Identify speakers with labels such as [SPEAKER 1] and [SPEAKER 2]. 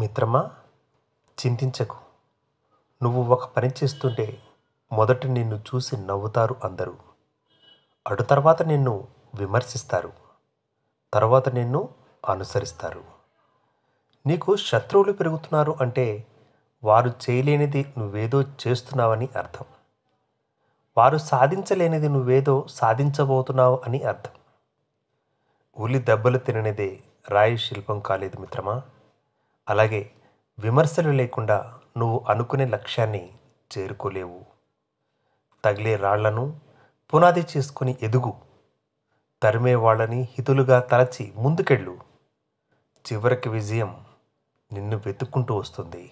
[SPEAKER 1] మిత్రమా చింతించకు నువ్వు ఒక పని చేస్తుంటే మొదట నిన్ను చూసి నవ్వుతారు అందరూ అటు తర్వాత నిన్ను విమర్శిస్తారు తర్వాత నిన్ను అనుసరిస్తారు నీకు శత్రువులు పెరుగుతున్నారు అంటే వారు చేయలేనిది నువ్వేదో చేస్తున్నావని అర్థం వారు సాధించలేనిది నువ్వేదో సాధించబోతున్నావు అని అర్థం ఉలి దెబ్బలు తిననిదే రాయి శిల్పం కాలేదు మిత్రమా అలాగే విమర్శలు లేకుండా నువ్వు అనుకునే లక్ష్యాన్ని చేరుకోలేవు తగిలే రాళ్లను పునాది చేసుకుని ఎదుగు తరిమే వాళ్ళని హితులుగా తలచి ముందుకెళ్ళు చివరికి విజయం నిన్ను వెతుక్కుంటూ వస్తుంది